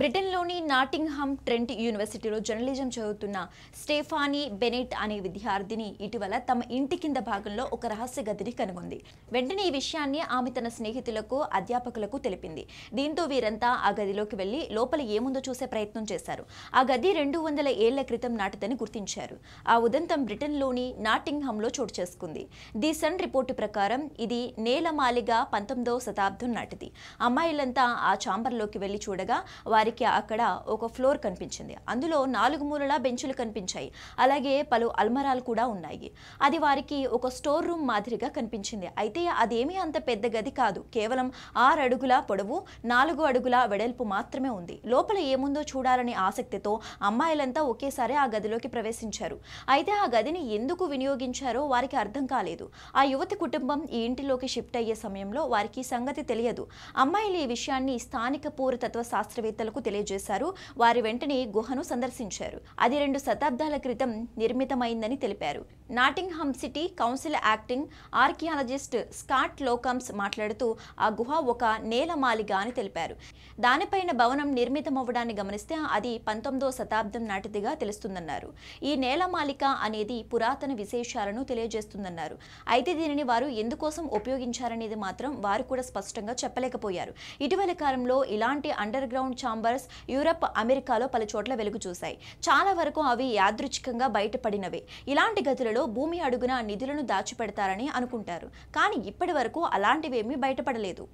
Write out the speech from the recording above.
బ్రిటన్లోని Nottingham Trent యూనివర్సిటీలో journalism చదువుతున్న స్టేఫానీ బెనెట్ అనే విద్యార్థిని ఇటీవల తమ ఇంటి కింద భాగంలో ఒక రహస్య గదిని కనుగొంది వెంటనే ఈ విషయాన్ని ఆమె తన స్నేహితులకు అధ్యాపకులకు తెలిపింది దీంతో వీరంతా ఆ గదిలోకి వెళ్లి లోపల ఏముందో చూసే ప్రయత్నం చేశారు ఆ గది రెండు వందల ఏళ్ల క్రితం నాటిదని గుర్తించారు ఆ ఉదంతం బ్రిటన్లోని నాటింగ్హామ్లో చోటు చేసుకుంది ది సన్ రిపోర్టు ప్రకారం ఇది నేలమాలిగా పంతొమ్మిదవ శతాబ్దం నాటిది అమ్మాయిలంతా ఆ చాంబర్లోకి వెళ్లి చూడగా వారికి అక్కడ ఒక ఫ్లోర్ కనిపించింది అందులో నాలుగు మూలల బెంచులు కనిపించాయి అలాగే పలు అల్మరాలు కూడా ఉన్నాయి అది వారికి ఒక స్టోర్ రూమ్ మాదిరిగా కనిపించింది అయితే అదేమీ అంత పెద్ద గది కాదు కేవలం ఆరు అడుగుల పొడవు నాలుగు అడుగుల వెడల్పు మాత్రమే ఉంది లోపల ఏముందో చూడాలనే ఆసక్తితో అమ్మాయిలంతా ఒకేసారి ఆ గదిలోకి ప్రవేశించారు అయితే ఆ గదిని ఎందుకు వినియోగించారో వారికి అర్థం కాలేదు ఆ యువతి కుటుంబం ఈ ఇంటిలోకి షిఫ్ట్ అయ్యే సమయంలో వారికి సంగతి తెలియదు అమ్మాయిలు ఈ విషయాన్ని స్థానిక పూరతత్వ శాస్త్రవేత్తలు అధికారులకు తెలియజేశారు వారి వెంటనే గుహను సందర్శించారు అది రెండు శతాబ్దాల క్రితం నిర్మితమైందని తెలిపారు Nottingham city council acting archaeologist Scott లోకమ్స్ మాట్లాడుతూ ఆ గుహ ఒక నేలమాలిగా అని తెలిపారు దానిపైన భవనం నిర్మితమవ్వడాన్ని గమనిస్తే అది పంతొమ్మిదో శతాబ్దం నాటిదిగా తెలుస్తుందన్నారు ఈ నేలమాలిక అనేది పురాతన విశేషాలను తెలియజేస్తుందన్నారు అయితే దీనిని వారు ఎందుకోసం ఉపయోగించారనేది మాత్రం వారు కూడా స్పష్టంగా చెప్పలేకపోయారు ఇటీవల కాలంలో ఇలాంటి underground chambers Europe అమెరికాలో పలు చోట్ల వెలుగు చూశాయి చాలా వరకు అవి యాదృచ్ఛికంగా బయటపడినవే ఇలాంటి గదులలో భూమి అడుగున నిధులను దాచిపెడతారని అనుకుంటారు కానీ ఇప్పటి వరకు అలాంటివేమీ బయటపడలేదు